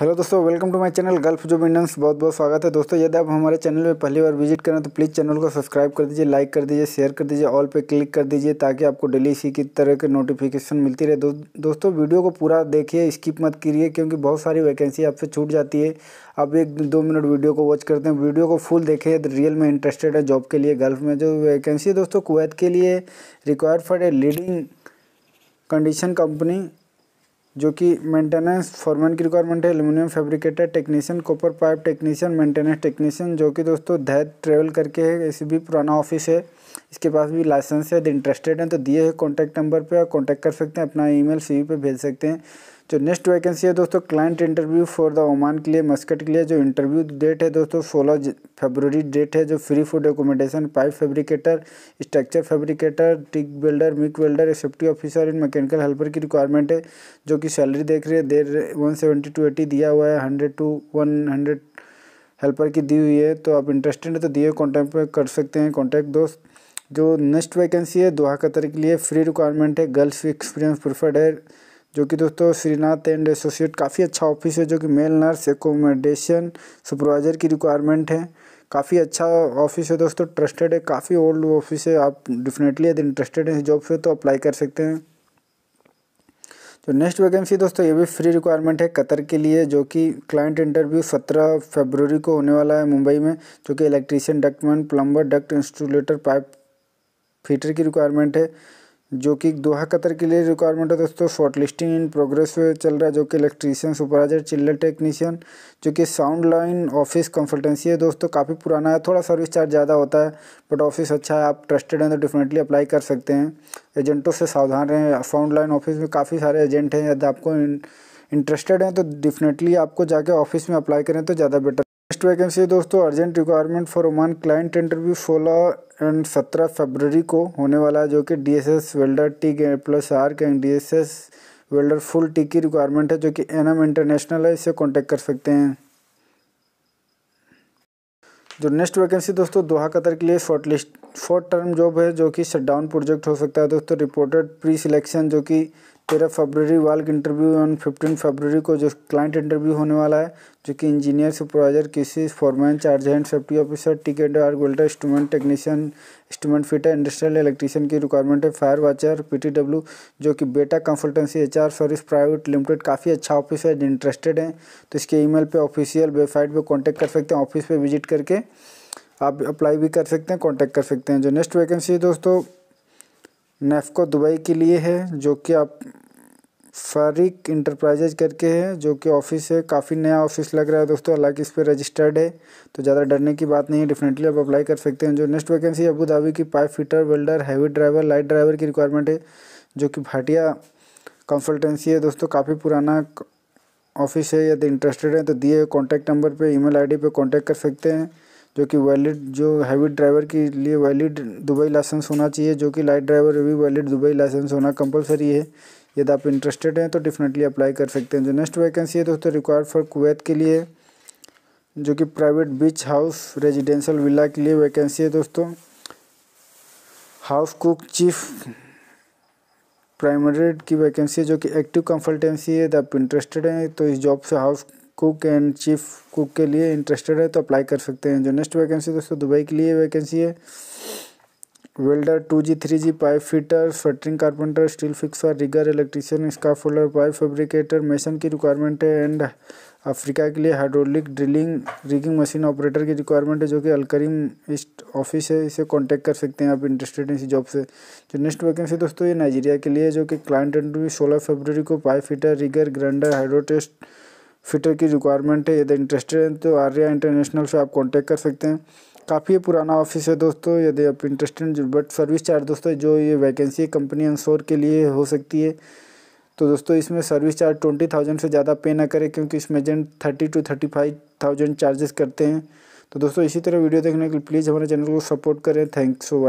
hello दोस्तों welcome to my channel Gulf job Indians बहुत बहुत स्वागत है दोस्तों यदि आप हमारे चैनल पर पहली बार विजिट करें तो प्लीज़ चैनल को सब्सक्राइब कर दीजिए लाइक कर दीजिए शेयर कर दीजिए ऑल पे क्लिक कर दीजिए ताकि आपको डेली इसी की तरह के नोटिफिकेशन मिलती रहे दो, दोस्तों वीडियो को पूरा देखिए स्किप मत करिए क्योंकि बहुत सारी वैकेंसी आपसे छूट जाती है आप एक दो मिनट वीडियो को वॉच करते हैं वीडियो को फुल देखें रियल में इंटरेस्टेड है जॉब के लिए गल्फ में जो वैकेंसी है दोस्तों कुवैत के लिए required for a leading condition company जो कि मेंटेनेंस फॉरमैन की रिक्वायरमेंट है aluminium fabricator technician copper pipe technician maintenance technician जो कि दोस्तों धैत ट्रेवल करके है ऐसे भी पुराना ऑफिस है इसके पास भी लाइसेंस है यदि इंटरेस्टेड हैं तो दिए हुए कॉन्टैक्ट नंबर पर आप कॉन्टैक्ट कर सकते हैं अपना ई मेल पे भेज सकते हैं जो नेक्स्ट वैकेंसी है दोस्तों client interview for the Oman के लिए मस्कट के लिए जो इंटरव्यू डेट है दोस्तों सोलह फरवरी डेट है जो free food documentation pipe fabricator structure fabricator tick builder mig welder safety officer in mechanical helper की रिक्वायरमेंट है जो कि सैलरी देख रही है there one seventy two eighty दिया हुआ है hundred two one hundred helper की दी हुई है तो आप इंटरेस्टेड है तो दिए कॉन्टैक्ट कर सकते हैं कॉन्टैक्ट दोस्त जो नेक्स्ट वैकेंसी है दोहा कतर के लिए फ्री रिक्वायरमेंट है गर्ल्स एक्सपीरियंस प्रिफर्ड है जो कि दोस्तों श्रीनाथ एंड एसोसिएट काफ़ी अच्छा ऑफिस है जो कि मेल नर्स एकोमोडेशन सुपरवाइजर की रिक्वायरमेंट है काफ़ी अच्छा ऑफिस है दोस्तों ट्रस्टेड है काफ़ी ओल्ड ऑफिस है आप डेफिनेटली यदि इंटरेस्टेड हैं जॉब से तो अप्लाई कर सकते हैं तो नेक्स्ट वैकेंसी दोस्तों ये भी फ्री रिक्वायरमेंट है कतर के लिए जो कि क्लाइंट इंटरव्यू सत्रह फरवरी को होने वाला है मुंबई में जो कि electrician ductman plumber duct insulator pipe fitter की रिक्वायरमेंट है जो कि दोहा कतर के लिए रिक्वायरमेंट है दोस्तों शॉर्ट लिस्टिंग इन प्रोग्रेस चल रहा है जो कि इलेक्ट्रीशियन सुपरवाइजर चिल्लर टेक्नीशियन जो कि साउंड लाइन ऑफिस कंसल्टेंसी है दोस्तों काफ़ी पुराना है थोड़ा सर्विस चार्ज ज़्यादा होता है बट ऑफिस अच्छा है आप ट्रस्टेड हैं तो डेफिनेटली अप्लाई कर सकते हैं एजेंटों तो से सावधान रहें साउंड लाइन ऑफिस में काफ़ी सारे एजेंट हैं यदि आपको इंटरेस्टेड हैं तो डेफिनेटली आपको जाके ऑफिस में अप्लाई करें तो ज़्यादा बेटर नेक्स्ट वैकेंसी है दोस्तों urgent requirement for Oman client interview सोलह एंड सत्रह फरवरी को होने वाला है जो कि D S S welder T K plus R K D S S welder full T की रिक्वायरमेंट है जो कि एन एम इंटरनेशनल है इसे कॉन्टेक्ट कर सकते हैं जो नेक्स्ट वैकेंसी दोस्तों दोहा कतर के लिए shortlist fourth term job है जो कि शटडाउन प्रोजेक्ट हो सकता है दोस्तों रिपोर्टेड प्री सिलेक्शन जो कि तेरह फरवरी walk interview on fifteen February को जो क्लाइंट इंटरव्यू होने वाला है जो कि इंजीनियर सुपरवाइजर किसी foreman charge hand safety officer ticket आर गोल्डर instrument technician instrument fitter industrial electrician की रिक्वायरमेंट है फायर वाचर पी जो कि बेटा consultancy R service private limited काफ़ी अच्छा ऑफिस है इंटरेस्टेड हैं तो इसके ई मेल ऑफिशियल वेबसाइट पर कॉन्टैक्ट कर सकते हैं ऑफिस पर विजिट करके आप अप्लाई भी कर सकते हैं कॉन्टैक्ट कर सकते हैं जो नेक्स्ट वैकेंसी है दोस्तों नेफको दुबई के लिए है जो कि आप फारिक इंटरप्राइजेज करके है जो कि ऑफिस है काफ़ी नया ऑफिस लग रहा है दोस्तों हालांकि इस पर रजिस्टर्ड है तो ज़्यादा डरने की बात नहीं है डेफिनेटली आप अप्लाई कर सकते हैं जो नेक्स्ट वैकेंसी अबू धाबी की pipe fitter welder heavy driver light driver की रिक्वायरमेंट है जो कि भाटिया कंसल्टेंसी है दोस्तों काफ़ी पुराना ऑफिस है यदि इंटरेस्टेड है तो दिए कॉन्टैक्ट नंबर पे ईमेल आईडी पे कांटेक्ट कर सकते हैं जो कि वैलिड जो हैवी ड्राइवर के लिए वैलिड दुबई लाइसेंस होना चाहिए जो कि लाइट ड्राइवर भी वैलिड दुबई लाइसेंस होना कंपलसरी है यदि आप इंटरेस्टेड हैं तो डेफिनेटली अप्लाई कर सकते हैं जो नेक्स्ट वैकेंसी है दोस्तों रिक्वायर्ड फॉर कुवैत के लिए जो कि private beach house residential villa के लिए वैकेंसी है दोस्तों हाउस कुक चीफ प्राइमरी की वैकेंसी है जो कि एक्टिव कंसल्टेंसी है यदि आप इंटरेस्टेड हैं तो इस जॉब से house cook and chief cook के लिए इंटरेस्टेड है तो अप्लाई कर सकते हैं जो नेक्स्ट वैकेंसी दोस्तों दुबई के लिए वैकेंसी है welder two G three G pipe fitter फटरिंग carpenter steel fixer rigger electrician scaffolder pipe fabricator mason की रिक्वायरमेंट है एंड अफ्रीका के लिए hydraulic drilling rigging machine operator की रिक्वायरमेंट है जो कि अलकरीम ईस्ट ऑफिस है इसे कांटेक्ट कर सकते हैं आप इंटरेस्टेड हैं इसी जॉब से जो नेक्स्ट वैकेंसी दोस्तों ये नाइजीरिया के लिए जो कि क्लाइंट इंटरव्यू सोलह फरवरी को pipe fitter rigger grinder hydrotest fitter की रिक्वायरमेंट है यदि इंटरेस्टेड हैं तो आर्या इंटरनेशनल से आप कांटेक्ट कर सकते हैं काफ़ी पुराना ऑफिस है दोस्तों यदि आप इंटरेस्टेड बट सर्विस चार्ज दोस्तों जो ये वैकेंसी कंपनी इंश्योर के लिए हो सकती है तो दोस्तों इसमें सर्विस चार्ज ट्वेंटी थाउजेंड से ज़्यादा पे ना करें क्योंकि इसमें agent thirty two thirty five thousand charges करते हैं तो दोस्तों इसी तरह वीडियो देखने के लिए प्लीज़ हमारे चैनल को सपोर्ट करें थैंक्स सो